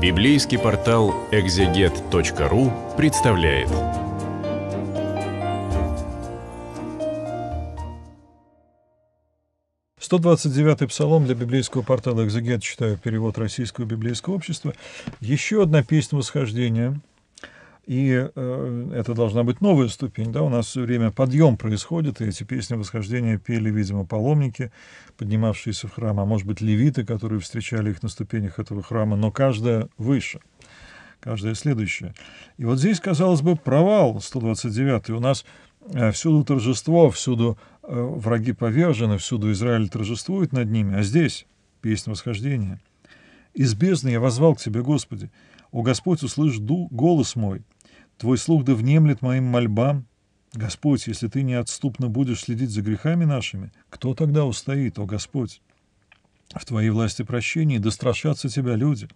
Библейский портал экзегет.ру представляет. Сто двадцать девятый псалом для библейского портала «Экзегет» читаю перевод Российского библейского общества. Еще одна песнь восхождения и э, это должна быть новая ступень. Да? У нас все время подъем происходит, и эти песни восхождения пели, видимо, паломники, поднимавшиеся в храм, а может быть, левиты, которые встречали их на ступенях этого храма, но каждая выше каждая следующая. И вот здесь, казалось бы, провал 129-й. У нас э, всюду торжество, всюду э, враги повержены, всюду Израиль торжествует над ними, а здесь песня восхождения. «Из бездны я возвал к Тебе, Господи, о Господь, услышь ду, голос мой, Твой слух да внемлет моим мольбам. Господь, если ты неотступно будешь следить за грехами нашими, кто тогда устоит, о Господь? В твоей власти прощения, да страшатся тебя люди.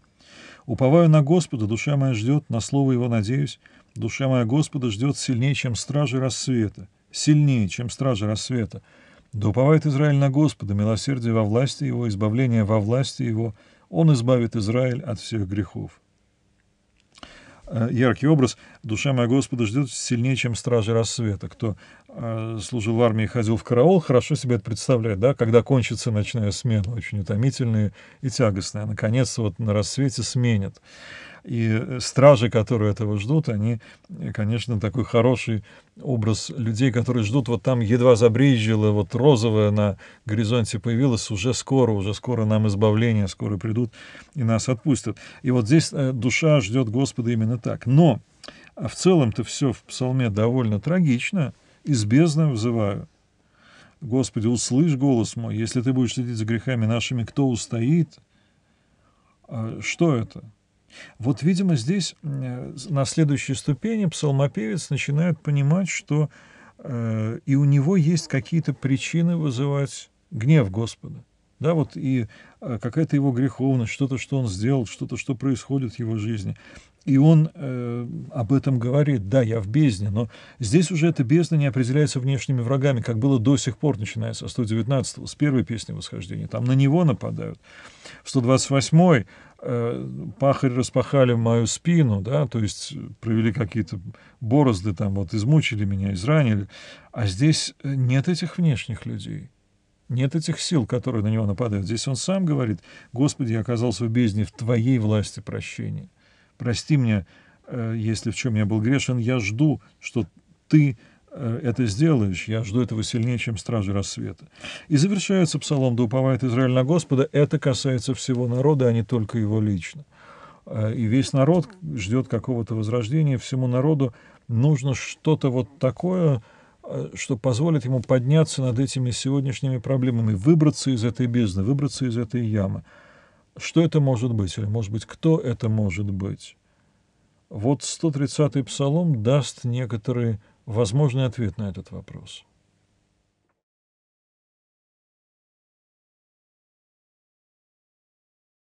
Уповаю на Господа, душа моя ждет, на слово его надеюсь. Душа моя Господа ждет сильнее, чем стражи рассвета, сильнее, чем стражи рассвета. Да уповает Израиль на Господа, милосердие во власти его, избавление во власти его. Он избавит Израиль от всех грехов. Э, яркий образ. «Душа моя Господа ждет сильнее, чем стражи рассвета». Кто э, служил в армии и ходил в караул, хорошо себе это представляет, да, когда кончится ночная смена, очень утомительная и тягостная. Наконец, вот на рассвете сменят. И э, стражи, которые этого ждут, они, э, конечно, такой хороший образ людей, которые ждут, вот там едва забрезжило, вот розовое на горизонте появилось, уже скоро, уже скоро нам избавление, скоро придут и нас отпустят. И вот здесь э, душа ждет Господа именно так. Но а в целом-то все в псалме довольно трагично, из бездны взываю. Господи, услышь голос мой, если ты будешь следить за грехами нашими, кто устоит? А что это? Вот, видимо, здесь на следующей ступени псалмопевец начинает понимать, что э, и у него есть какие-то причины вызывать гнев Господа. Да, вот и э, какая-то его греховность, что-то, что он сделал, что-то, что происходит в его жизни. И он э, об этом говорит, да, я в бездне, но здесь уже эта бездна не определяется внешними врагами, как было до сих пор, начиная со 119-го, с первой песни восхождения. Там на него нападают. 128-й э, пахарь распахали мою спину, да, то есть провели какие-то борозды, там вот измучили меня, изранили. А здесь э, нет этих внешних людей. Нет этих сил, которые на него нападают. Здесь он сам говорит, «Господи, я оказался в бездне, в Твоей власти прощения» прости меня, э, если в чем я был грешен, я жду, что ты э, это сделаешь, я жду этого сильнее, чем стражи рассвета. И завершается псалом, да уповает Израиль на Господа, это касается всего народа, а не только его лично. Э, и весь народ ждет какого-то возрождения, всему народу нужно что-то вот такое, что позволит ему подняться над этими сегодняшними проблемами, выбраться из этой бездны, выбраться из этой ямы. Что это может быть? Или, может быть, кто это может быть? Вот 130-й псалом даст некоторый возможный ответ на этот вопрос.